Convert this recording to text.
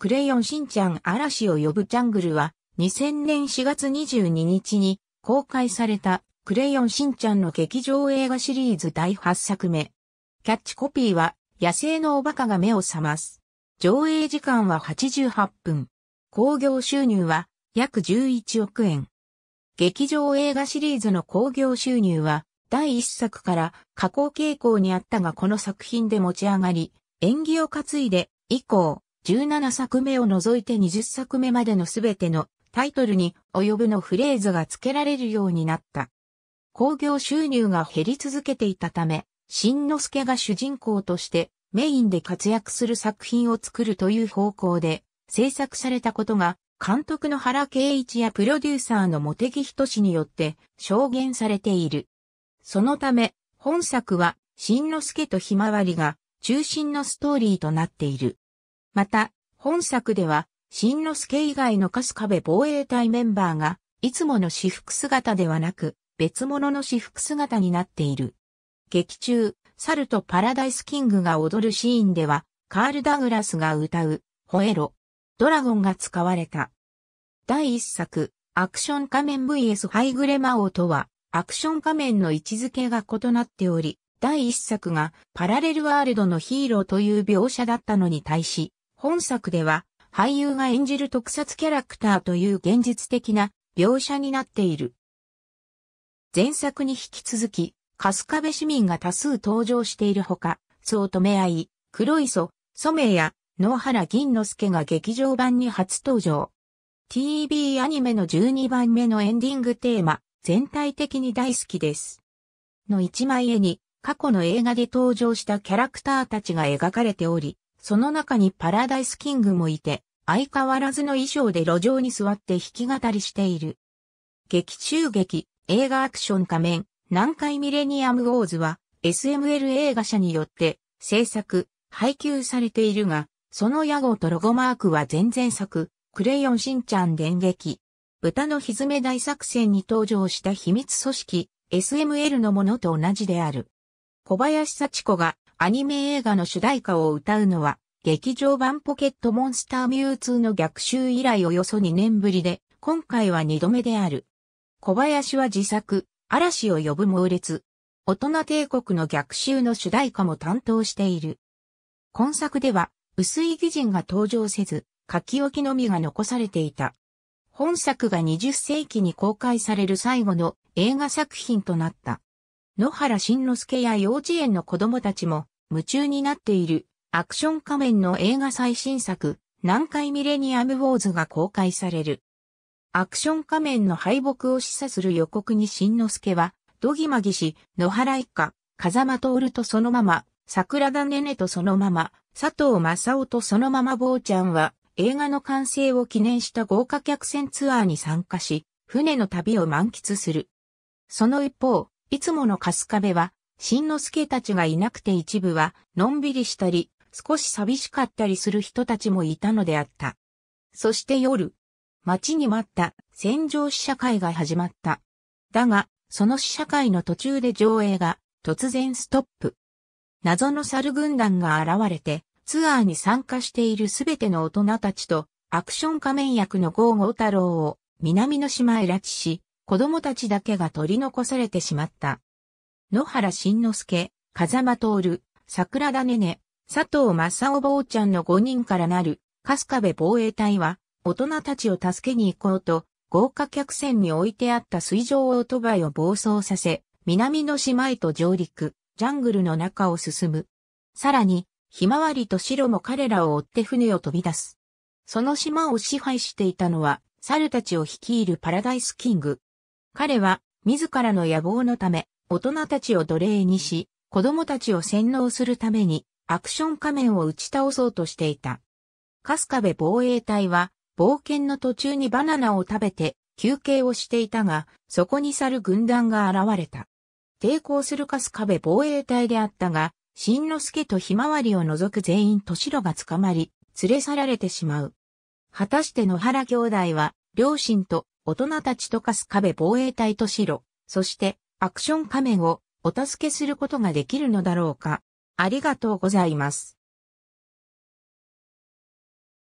クレヨンしんちゃん嵐を呼ぶジャングルは、2000年4月22日に公開されたクレヨンしんちゃんの劇場映画シリーズ第8作目。キャッチコピーは、野生のおバカが目を覚ます。上映時間は88分。興行収入は約11億円。劇場映画シリーズの興行収入は、第1作から下降傾向にあったがこの作品で持ち上がり、演技を担いで、以降、17作目を除いて20作目までの全てのタイトルに及ぶのフレーズが付けられるようになった。興行収入が減り続けていたため、新之助が主人公としてメインで活躍する作品を作るという方向で制作されたことが監督の原圭一やプロデューサーの茂木仁によって証言されている。そのため、本作は、新之助とひまわりが中心のストーリーとなっている。また、本作では、新之助以外の春日部防衛隊メンバーが、いつもの私服姿ではなく、別物の私服姿になっている。劇中、猿とパラダイスキングが踊るシーンでは、カール・ダグラスが歌う、ホエロ、ドラゴンが使われた。第一作、アクション仮面 VS ハイグレマ王とは、アクション仮面の位置づけが異なっており、第一作がパラレルワールドのヒーローという描写だったのに対し、本作では俳優が演じる特撮キャラクターという現実的な描写になっている。前作に引き続き、春日部市民が多数登場しているほか、そう止め合い、黒磯、ソメイや、野原銀之助が劇場版に初登場。TV アニメの12番目のエンディングテーマ、全体的に大好きです。の一枚絵に、過去の映画で登場したキャラクターたちが描かれており、その中にパラダイスキングもいて、相変わらずの衣装で路上に座って弾き語りしている。劇中劇、映画アクション仮面、南海ミレニアムウォーズは、SML 映画社によって、制作、配給されているが、その屋号とロゴマークは全然作、クレヨンしんちゃん電撃。豚のひずめ大作戦に登場した秘密組織、SML のものと同じである。小林幸子がアニメ映画の主題歌を歌うのは、劇場版ポケットモンスターミュウツーの逆襲以来およそ2年ぶりで、今回は2度目である。小林は自作、嵐を呼ぶ猛烈。大人帝国の逆襲の主題歌も担当している。今作では、薄い擬人が登場せず、書き置きのみが残されていた。本作が20世紀に公開される最後の映画作品となった。野原慎之介や幼稚園の子供たちも夢中になっているアクション仮面の映画最新作、南海ミレニアムウォーズが公開される。アクション仮面の敗北を示唆する予告に慎之介は、どぎまぎし、野原一家、風間徹とそのまま、桜田ねねとそのまま、佐藤正夫とそのまま坊ちゃんは、映画の完成を記念した豪華客船ツアーに参加し、船の旅を満喫する。その一方、いつもの春日部は、しんのすけたちがいなくて一部は、のんびりしたり、少し寂しかったりする人たちもいたのであった。そして夜、待ちに待った戦場試写会が始まった。だが、その試写会の途中で上映が突然ストップ。謎の猿軍団が現れて、ツアーに参加しているすべての大人たちと、アクション仮面役のゴーゴー太郎を南の島へ拉致し、子供たちだけが取り残されてしまった。野原慎之介、風間徹、桜田ねね、佐藤正夫坊ちゃんの5人からなる、春日部防衛隊は、大人たちを助けに行こうと、豪華客船に置いてあった水上オートバイを暴走させ、南の島へと上陸、ジャングルの中を進む。さらに、ひまわりと白も彼らを追って船を飛び出す。その島を支配していたのは、猿たちを率いるパラダイスキング、彼は、自らの野望のため、大人たちを奴隷にし、子供たちを洗脳するために、アクション仮面を打ち倒そうとしていた。春日部防衛隊は、冒険の途中にバナナを食べて、休憩をしていたが、そこに去る軍団が現れた。抵抗する春日部防衛隊であったが、新之助とひまわりを除く全員と白が捕まり、連れ去られてしまう。果たして野原兄弟は、両親と大人たちとかす壁防衛隊と白、そしてアクション仮面をお助けすることができるのだろうか。ありがとうございます。